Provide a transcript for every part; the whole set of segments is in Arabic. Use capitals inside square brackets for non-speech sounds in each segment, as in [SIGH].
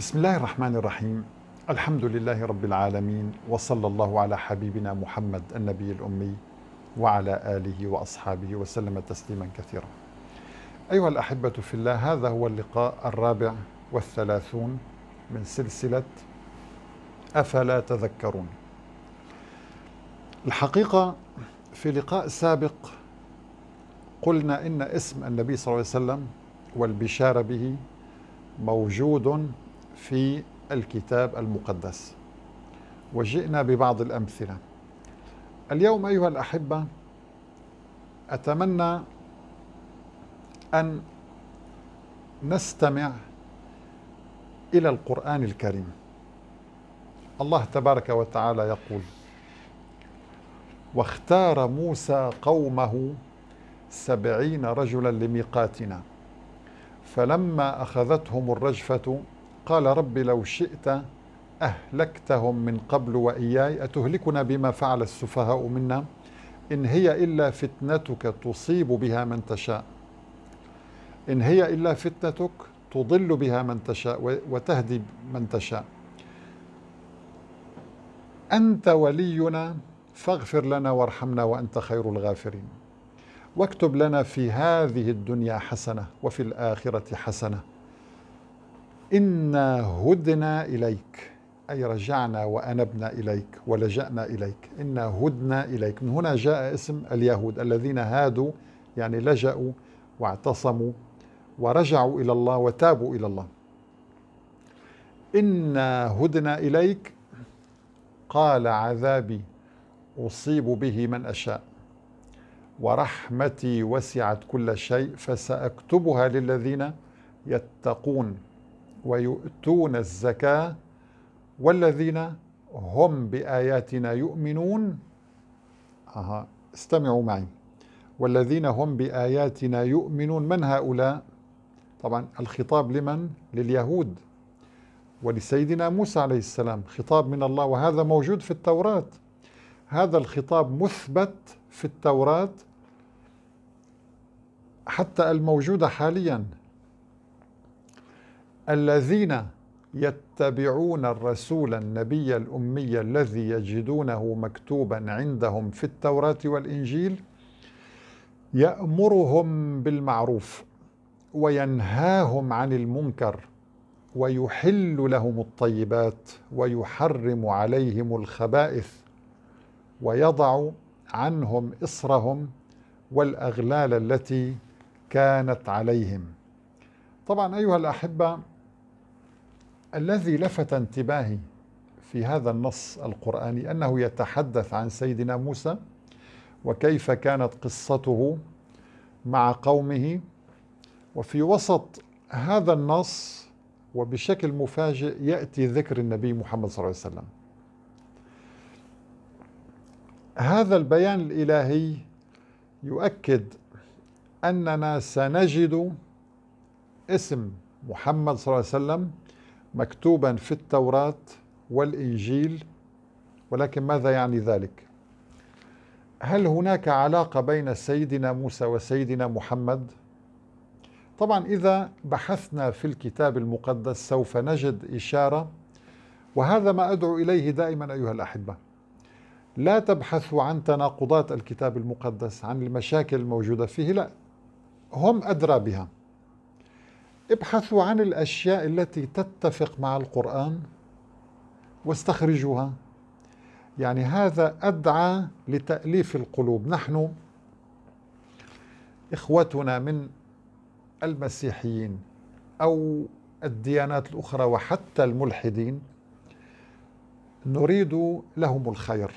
بسم الله الرحمن الرحيم الحمد لله رب العالمين وصلى الله على حبيبنا محمد النبي الأمي وعلى آله وأصحابه وسلم تسليما كثيرا أيها الأحبة في الله هذا هو اللقاء الرابع والثلاثون من سلسلة أفلا تذكرون الحقيقة في لقاء سابق قلنا إن اسم النبي صلى الله عليه وسلم والبشارة به موجود في الكتاب المقدس وجئنا ببعض الأمثلة اليوم أيها الأحبة أتمنى أن نستمع إلى القرآن الكريم الله تبارك وتعالى يقول واختار موسى قومه سبعين رجلا لميقاتنا فلما أخذتهم الرجفة قال رب لو شئت أهلكتهم من قبل وإياي أتهلكنا بما فعل السفهاء منا إن هي إلا فتنتك تصيب بها من تشاء إن هي إلا فتنتك تضل بها من تشاء وتهدي من تشاء أنت ولينا فاغفر لنا وارحمنا وأنت خير الغافرين واكتب لنا في هذه الدنيا حسنة وفي الآخرة حسنة إنا هدنا إليك أي رجعنا وأنبنا إليك ولجأنا إليك إنا هدنا إليك من هنا جاء اسم اليهود الذين هادوا يعني لجأوا واعتصموا ورجعوا إلى الله وتابوا إلى الله إنا هدنا إليك قال عذابي أصيب به من أشاء ورحمتي وسعت كل شيء فسأكتبها للذين يتقون ويؤتون الزكاة والذين هم بآياتنا يؤمنون أها استمعوا معي والذين هم بآياتنا يؤمنون من هؤلاء طبعا الخطاب لمن لليهود ولسيدنا موسى عليه السلام خطاب من الله وهذا موجود في التوراة هذا الخطاب مثبت في التوراة حتى الموجودة حاليا الذين يتبعون الرسول النبي الأمي الذي يجدونه مكتوبا عندهم في التوراة والإنجيل يأمرهم بالمعروف وينهاهم عن المنكر ويحل لهم الطيبات ويحرم عليهم الخبائث ويضع عنهم إصرهم والأغلال التي كانت عليهم طبعا أيها الأحبة الذي لفت انتباهي في هذا النص القرآني أنه يتحدث عن سيدنا موسى وكيف كانت قصته مع قومه وفي وسط هذا النص وبشكل مفاجئ يأتي ذكر النبي محمد صلى الله عليه وسلم هذا البيان الإلهي يؤكد أننا سنجد اسم محمد صلى الله عليه وسلم مكتوبا في التوراة والإنجيل ولكن ماذا يعني ذلك؟ هل هناك علاقة بين سيدنا موسى وسيدنا محمد؟ طبعا إذا بحثنا في الكتاب المقدس سوف نجد إشارة وهذا ما أدعو إليه دائما أيها الأحبة لا تبحثوا عن تناقضات الكتاب المقدس عن المشاكل الموجودة فيه لا هم أدرى بها ابحثوا عن الأشياء التي تتفق مع القرآن واستخرجوها يعني هذا أدعى لتأليف القلوب نحن إخوتنا من المسيحيين أو الديانات الأخرى وحتى الملحدين نريد لهم الخير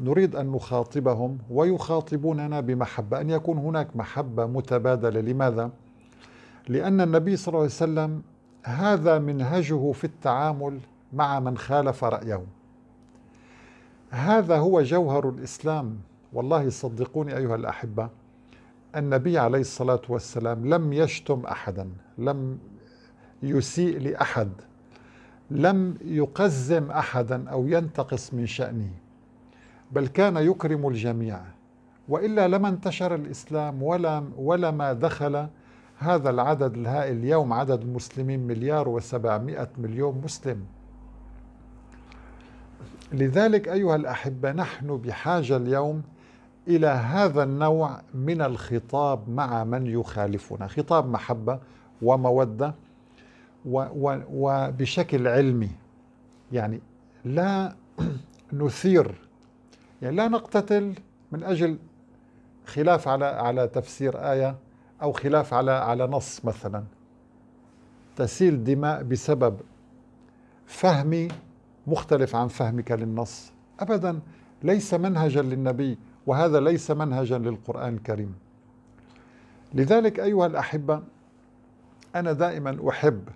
نريد أن نخاطبهم ويخاطبوننا بمحبة أن يكون هناك محبة متبادلة لماذا؟ لأن النبي صلى الله عليه وسلم هذا منهجه في التعامل مع من خالف رأيه هذا هو جوهر الإسلام والله صدقوني أيها الأحبة النبي عليه الصلاة والسلام لم يشتم أحدا لم يسيء لأحد لم يقزم أحدا أو ينتقص من شأنه بل كان يكرم الجميع وإلا لما انتشر الإسلام ولا, ولما دخل هذا العدد الهائل اليوم عدد المسلمين مليار وسبعمائة مليون مسلم لذلك أيها الأحبة نحن بحاجة اليوم إلى هذا النوع من الخطاب مع من يخالفنا خطاب محبة ومودة وبشكل علمي يعني لا [CLEARS THROAT] نثير يعني لا نقتتل من أجل خلاف على على تفسير آية أو خلاف على على نص مثلا تسيل دماء بسبب فهمي مختلف عن فهمك للنص أبدا ليس منهجا للنبي وهذا ليس منهجا للقرآن الكريم لذلك أيها الأحبة أنا دائما أحب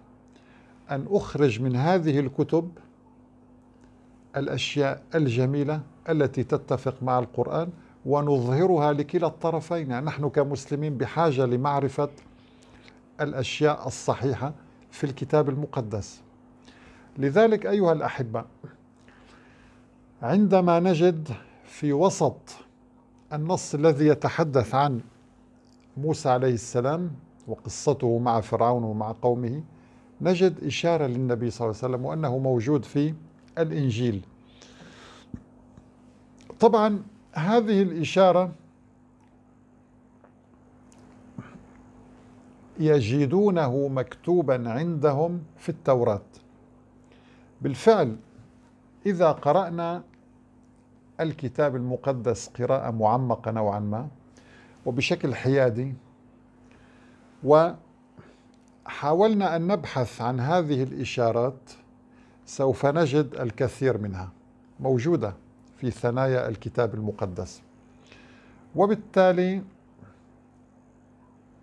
أن أخرج من هذه الكتب الأشياء الجميلة التي تتفق مع القرآن ونظهرها لكلا الطرفين يعني نحن كمسلمين بحاجة لمعرفة الأشياء الصحيحة في الكتاب المقدس لذلك أيها الأحبة عندما نجد في وسط النص الذي يتحدث عن موسى عليه السلام وقصته مع فرعون ومع قومه نجد إشارة للنبي صلى الله عليه وسلم وأنه موجود في الإنجيل طبعا هذه الإشارة يجدونه مكتوبا عندهم في التوراة بالفعل إذا قرأنا الكتاب المقدس قراءة معمقة نوعا ما وبشكل حيادي وحاولنا أن نبحث عن هذه الإشارات سوف نجد الكثير منها موجوده في ثنايا الكتاب المقدس وبالتالي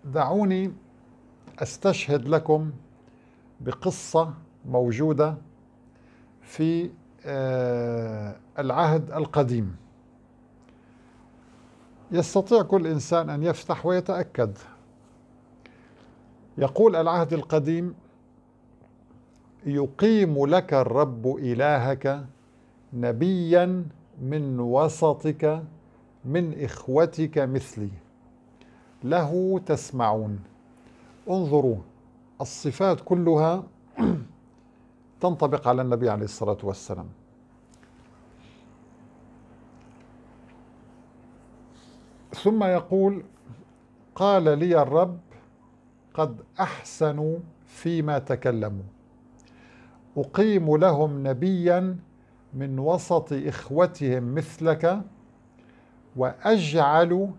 دعوني استشهد لكم بقصه موجوده في آه، العهد القديم يستطيع كل انسان ان يفتح ويتاكد يقول العهد القديم يقيم لك الرب الهك نبيا من وسطك من إخوتك مثلي له تسمعون انظروا الصفات كلها [CLEARS THROAT] تنطبق على النبي عليه الصلاة والسلام ثم يقول قال لي الرب قد أحسنوا فيما تكلموا أقيم لهم نبيا من وسط إخوتهم مثلك وأجعل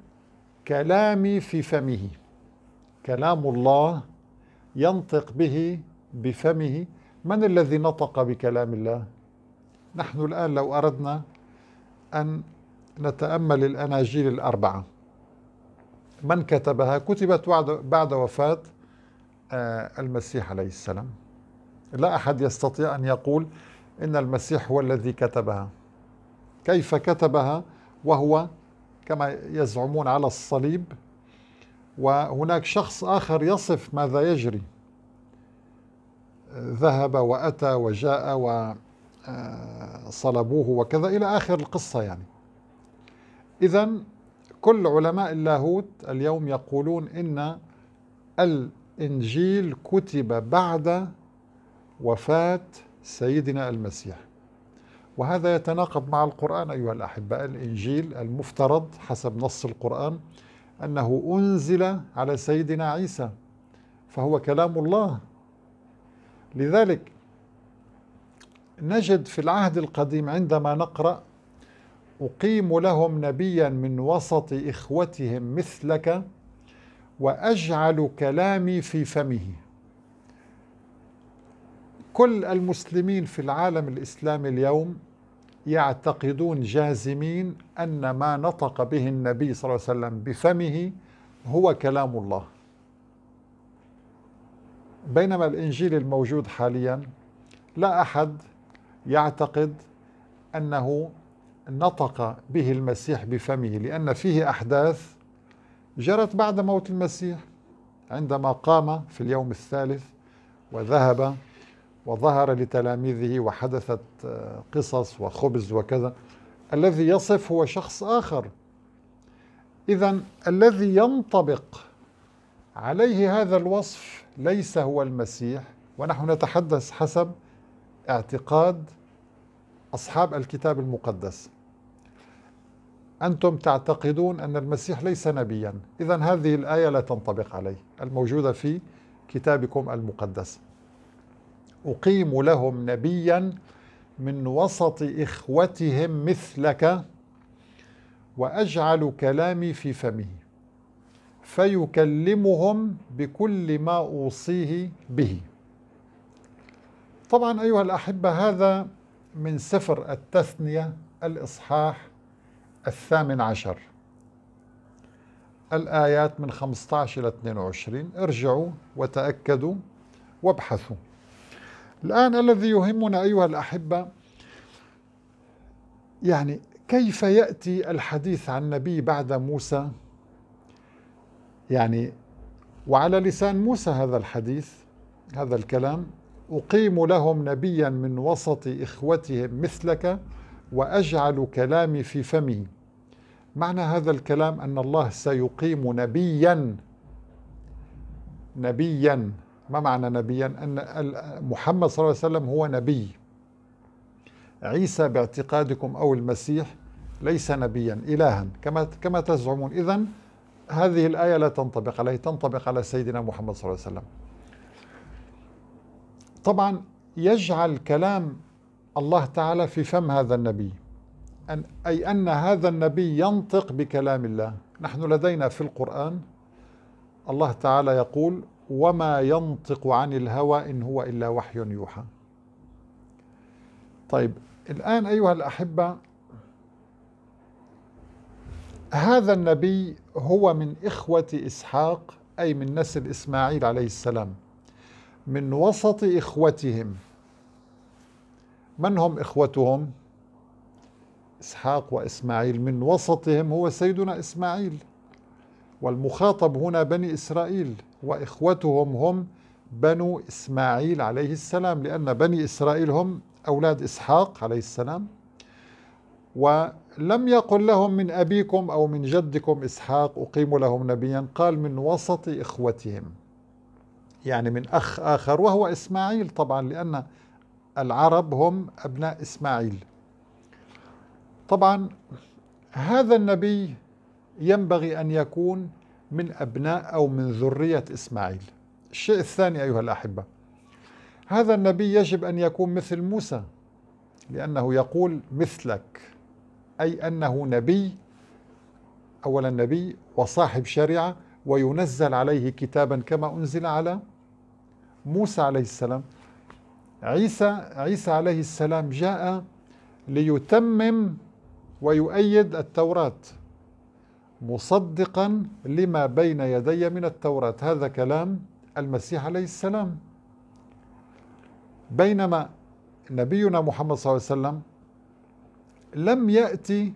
كلامي في فمه كلام الله ينطق به بفمه من الذي نطق بكلام الله نحن الآن لو أردنا أن نتأمل الأناجيل الأربعة من كتبها كتبت بعد وفاة آه، المسيح عليه السلام لا أحد يستطيع أن يقول إن المسيح هو الذي كتبها كيف كتبها وهو كما يزعمون على الصليب وهناك شخص آخر يصف ماذا يجري ذهب وأتى وجاء وصلبوه وكذا إلى آخر القصة يعني إذا كل علماء اللاهوت اليوم يقولون إن الإنجيل كتب بعد وفاة سيدنا المسيح وهذا يتناقض مع القرآن أيها الأحباء الإنجيل المفترض حسب نص القرآن أنه أنزل على سيدنا عيسى فهو كلام الله لذلك نجد في العهد القديم عندما نقرأ أقيم لهم نبيا من وسط إخوتهم مثلك وأجعل كلامي في فمه كل المسلمين في العالم الإسلامي اليوم يعتقدون جازمين أن ما نطق به النبي صلى الله عليه وسلم بفمه هو كلام الله بينما الإنجيل الموجود حاليا لا أحد يعتقد أنه نطق به المسيح بفمه لأن فيه أحداث جرت بعد موت المسيح عندما قام في اليوم الثالث وذهب وظهر لتلاميذه وحدثت آه، قصص وخبز وكذا الذي يصف هو شخص آخر إذا الذي ينطبق عليه هذا الوصف ليس هو المسيح ونحن نتحدث حسب اعتقاد أصحاب الكتاب المقدس أنتم تعتقدون أن المسيح ليس نبيا إذا هذه الآية لا تنطبق عليه الموجودة في كتابكم المقدس أقيم لهم نبيا من وسط إخوتهم مثلك وأجعل كلامي في فمه فيكلمهم بكل ما أوصيه به طبعا أيها الأحبة هذا من سفر التثنية الإصحاح الثامن عشر الآيات من 15 إلى 22 ارجعوا وتأكدوا وابحثوا الآن الذي يهمنا أيها الأحبة يعني كيف يأتي الحديث عن النبي بعد موسى يعني وعلى لسان موسى هذا الحديث هذا الكلام أقيم لهم نبيا من وسط إخوتهم مثلك وأجعل كلامي في فمي معنى هذا الكلام أن الله سيقيم نبيا نبيا ما معنى نبيا أن محمد صلى الله عليه وسلم هو نبي عيسى باعتقادكم أو المسيح ليس نبيا إلها كما كما تزعمون إذا هذه الآية لا تنطبق عليه تنطبق على سيدنا محمد صلى الله عليه وسلم طبعا يجعل كلام الله تعالى في فم هذا النبي أن أي أن هذا النبي ينطق بكلام الله نحن لدينا في القرآن الله تعالى يقول وما ينطق عن الهوى إن هو إلا وحي يوحى طيب الآن أيها الأحبة هذا النبي هو من إخوة إسحاق أي من نسل إسماعيل عليه السلام من وسط إخوتهم من هم إخوتهم؟ إسحاق وإسماعيل من وسطهم هو سيدنا إسماعيل والمخاطب هنا بني إسرائيل وإخوتهم هم بنو إسماعيل عليه السلام لأن بني إسرائيل هم أولاد إسحاق عليه السلام ولم يقل لهم من أبيكم أو من جدكم إسحاق أقيم لهم نبيا قال من وسط إخوتهم يعني من أخ آخر وهو إسماعيل طبعا لأن العرب هم أبناء إسماعيل طبعا هذا النبي ينبغي أن يكون من أبناء أو من ذرية إسماعيل الشيء الثاني أيها الأحبة هذا النبي يجب أن يكون مثل موسى لأنه يقول مثلك أي أنه نبي أولا نبي وصاحب شريعة وينزل عليه كتابا كما أنزل على موسى عليه السلام عيسى عيسى عليه السلام جاء ليتمم ويؤيد التوراة مصدقا لما بين يدي من التوراة هذا كلام المسيح عليه السلام بينما نبينا محمد صلى الله عليه وسلم لم يأتي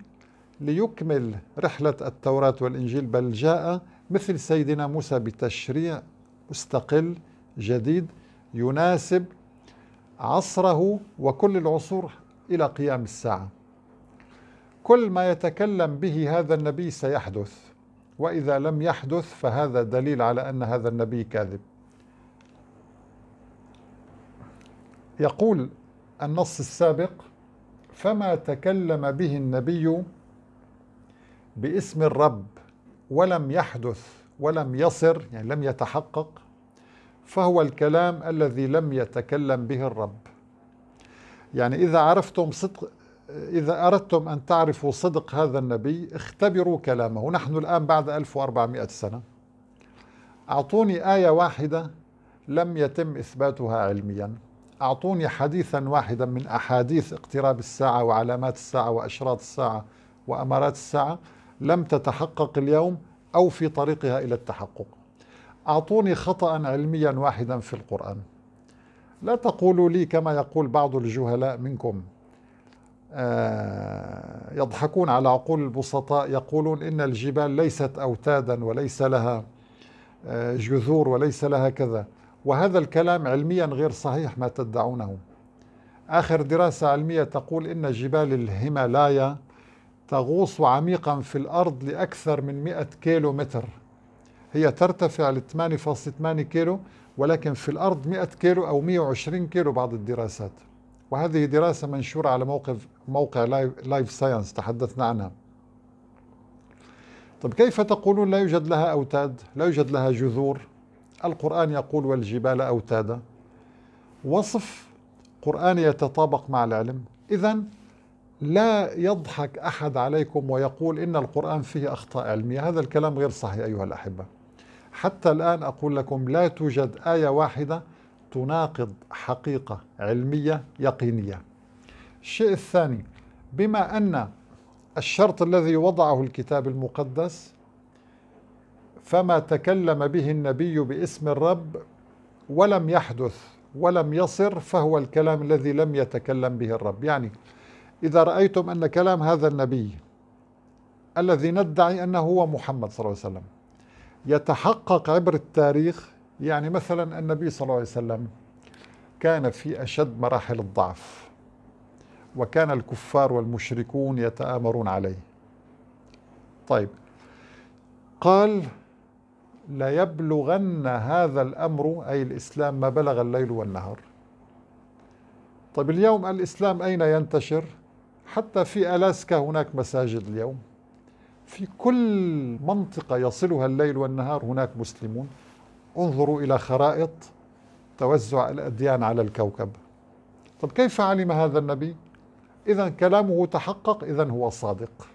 ليكمل رحلة التوراة والإنجيل بل جاء مثل سيدنا موسى بتشريع مستقل جديد يناسب عصره وكل العصور إلى قيام الساعة كل ما يتكلم به هذا النبي سيحدث وإذا لم يحدث فهذا دليل على أن هذا النبي كاذب يقول النص السابق فما تكلم به النبي باسم الرب ولم يحدث ولم يصر يعني لم يتحقق فهو الكلام الذي لم يتكلم به الرب يعني إذا عرفتم صدق إذا أردتم أن تعرفوا صدق هذا النبي اختبروا كلامه نحن الآن بعد 1400 سنة أعطوني آية واحدة لم يتم إثباتها علميا أعطوني حديثا واحدا من أحاديث اقتراب الساعة وعلامات الساعة وأشراط الساعة وأمارات الساعة لم تتحقق اليوم أو في طريقها إلى التحقق أعطوني خطأ علميا واحدا في القرآن لا تقولوا لي كما يقول بعض الجهلاء منكم آه، يضحكون على عقول البسطاء يقولون إن الجبال ليست أوتادا وليس لها آه، جذور وليس لها كذا وهذا الكلام علميا غير صحيح ما تدعونه آخر دراسة علمية تقول إن جبال الهيمالايا تغوص عميقا في الأرض لأكثر من 100 كيلو متر هي ترتفع ل 8.8 كيلو ولكن في الأرض 100 كيلو أو 120 كيلو بعض الدراسات وهذه دراسة منشورة على موقف موقع لايف ساينس تحدثنا عنها طب كيف تقولون لا يوجد لها أوتاد لا يوجد لها جذور القرآن يقول والجبال أوتادا وصف قرآني يتطابق مع العلم إذا لا يضحك أحد عليكم ويقول إن القرآن فيه أخطاء علمية هذا الكلام غير صحيح أيها الأحبة حتى الآن أقول لكم لا توجد آية واحدة تناقض حقيقة علمية يقينية الشيء الثاني بما أن الشرط الذي وضعه الكتاب المقدس فما تكلم به النبي باسم الرب ولم يحدث ولم يصر فهو الكلام الذي لم يتكلم به الرب يعني إذا رأيتم أن كلام هذا النبي الذي ندعي أنه هو محمد صلى الله عليه وسلم يتحقق عبر التاريخ يعني مثلا النبي صلى الله عليه وسلم كان في أشد مراحل الضعف وكان الكفار والمشركون يتآمرون عليه طيب قال ليبلغن هذا الأمر أي الإسلام ما بلغ الليل والنهار طيب اليوم الإسلام أين ينتشر حتى في ألاسكا هناك مساجد اليوم في كل منطقة يصلها الليل والنهار هناك مسلمون انظروا إلى خرائط توزع الأديان على الكوكب طب كيف علم هذا النبي؟ إذا كلامه تحقق إذا هو صادق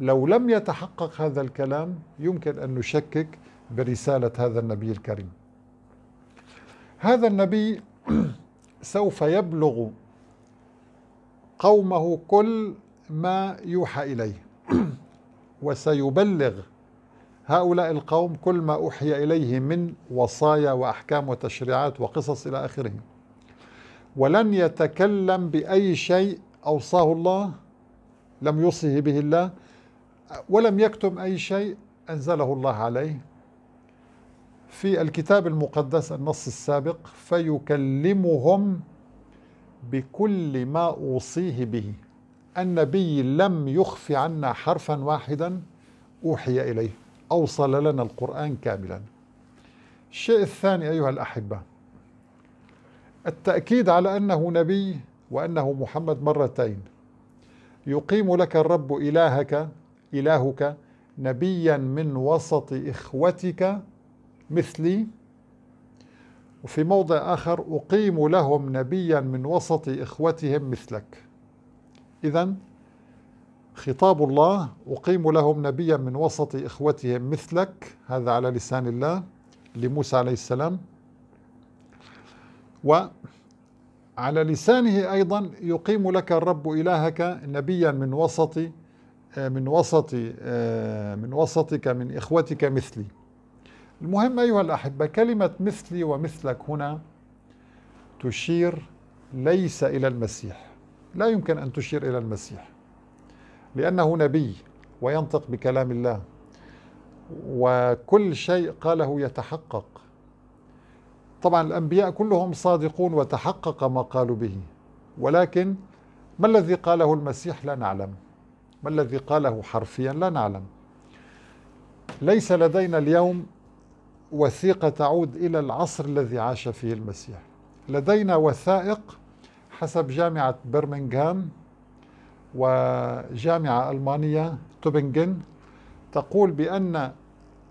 لو لم يتحقق هذا الكلام يمكن أن نشكك برسالة هذا النبي الكريم هذا النبي [CLEARS THROAT] سوف يبلغ قومه كل ما يوحى إليه [CLEARS THROAT] وسيبلغ هؤلاء القوم كل ما أحيى إليه من وصايا وأحكام وتشريعات وقصص إلى آخره ولن يتكلم بأي شيء أوصاه الله لم يوصه به الله ولم يكتم أي شيء أنزله الله عليه في الكتاب المقدس النص السابق فيكلمهم بكل ما أوصيه به النبي لم يخف عنا حرفا واحدا أوحي إليه أوصل لنا القرآن كاملا الشيء الثاني أيها الأحبة التأكيد على أنه نبي وأنه محمد مرتين يقيم لك الرب إلهك إلهك نبيا من وسط إخوتك مثلي وفي موضع آخر أقيم لهم نبيا من وسط إخوتهم مثلك إذا خطاب الله أقيم لهم نبيا من وسط إخوتهم مثلك هذا على لسان الله لموسى عليه السلام وعلى لسانه أيضا يقيم لك الرب إلهك نبيا من وسط من وسط من وسطك من إخوتك مثلي المهم أيها الأحبة كلمة مثلي ومثلك هنا تشير ليس إلى المسيح لا يمكن أن تشير إلى المسيح لأنه نبي وينطق بكلام الله وكل شيء قاله يتحقق طبعا الأنبياء كلهم صادقون وتحقق ما قالوا به ولكن ما الذي قاله المسيح لا نعلم ما الذي قاله حرفيا لا نعلم ليس لدينا اليوم وثيقة تعود إلى العصر الذي عاش فيه المسيح لدينا وثائق حسب جامعة برمنغهام وجامعة ألمانية توبنجن تقول بأن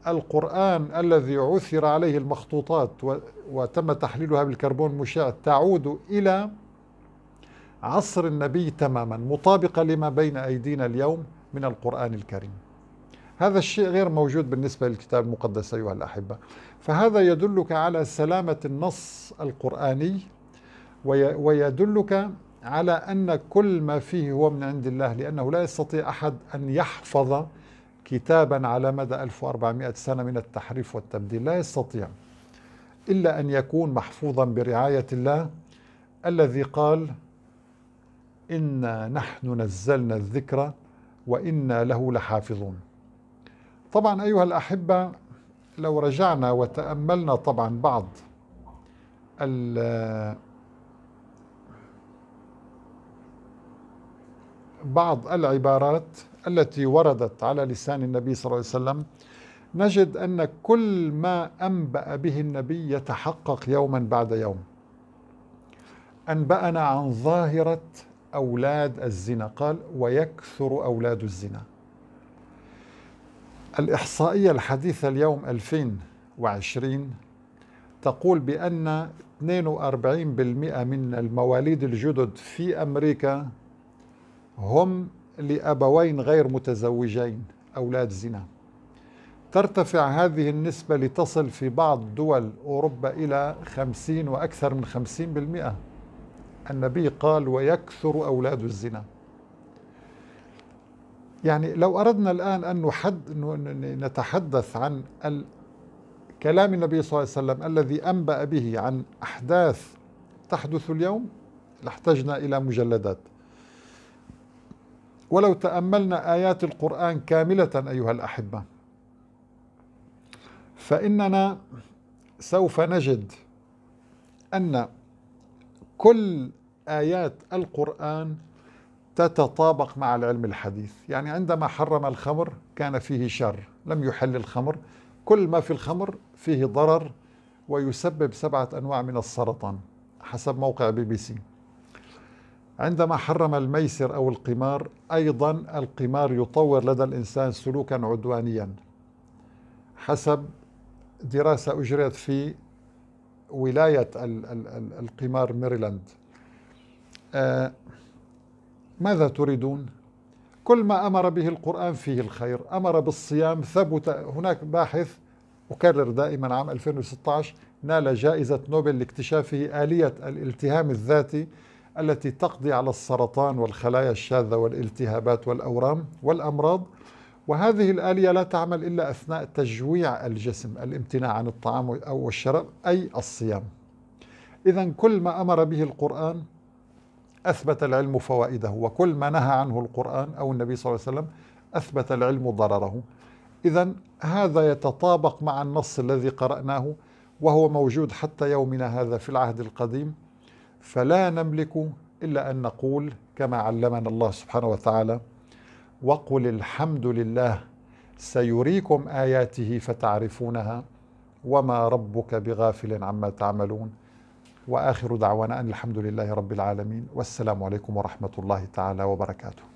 القرآن الذي عثر عليه المخطوطات وتم تحليلها بالكربون المشع تعود إلى عصر النبي تماما مطابقة لما بين أيدينا اليوم من القرآن الكريم هذا الشيء غير موجود بالنسبة للكتاب المقدس أيها الأحبة فهذا يدلك على سلامة النص القرآني ويدلك على أن كل ما فيه هو من عند الله لأنه لا يستطيع أحد أن يحفظ كتابا على مدى 1400 سنة من التحريف والتبديل لا يستطيع إلا أن يكون محفوظا برعاية الله الذي قال إنا نحن نزلنا الذكر وإنا له لحافظون طبعا أيها الأحبة لو رجعنا وتأملنا طبعا بعض بعض العبارات التي وردت على لسان النبي صلى الله عليه وسلم نجد أن كل ما أنبأ به النبي يتحقق يوما بعد يوم أنبأنا عن ظاهرة أولاد الزنا قال ويكثر أولاد الزنا الإحصائية الحديثة اليوم 2020 تقول بأن 42% من المواليد الجدد في أمريكا هم لأبوين غير متزوجين أولاد زنا ترتفع هذه النسبة لتصل في بعض دول أوروبا إلى 50 وأكثر من 50% النبي قال ويكثر أولاد الزنا يعني لو أردنا الآن أن نحد نتحدث عن كلام النبي صلى الله عليه وسلم الذي أنبأ به عن أحداث تحدث اليوم لاحتجنا إلى مجلدات ولو تأملنا آيات القرآن كاملة أيها الأحبة فإننا سوف نجد أن كل آيات القرآن تتطابق مع العلم الحديث يعني عندما حرم الخمر كان فيه شر لم يحل الخمر كل ما في الخمر فيه ضرر ويسبب سبعة أنواع من السرطان حسب موقع بي بي سي عندما حرم الميسر أو القمار أيضا القمار يطور لدى الإنسان سلوكا عدوانيا حسب دراسة أجريت في ولاية القمار ميريلاند آه، ماذا تريدون؟ كل ما أمر به القرآن فيه الخير أمر بالصيام ثبت هناك باحث أكرر دائما عام 2016 نال جائزة نوبل لاكتشافه آلية الالتهام الذاتي التي تقضي على السرطان والخلايا الشاذة والالتهابات والأورام والأمراض وهذه الآلية لا تعمل إلا أثناء تجويع الجسم الامتناع عن الطعام أو الشراب أي الصيام إذا كل ما أمر به القرآن أثبت العلم فوائده وكل ما نهى عنه القرآن أو النبي صلى الله عليه وسلم أثبت العلم ضرره إذا هذا يتطابق مع النص الذي قرأناه وهو موجود حتى يومنا هذا في العهد القديم فلا نملك إلا أن نقول كما علمنا الله سبحانه وتعالى وقل الحمد لله سيريكم آياته فتعرفونها وما ربك بغافل عما تعملون وآخر دعوانا أن الحمد لله رب العالمين والسلام عليكم ورحمة الله تعالى وبركاته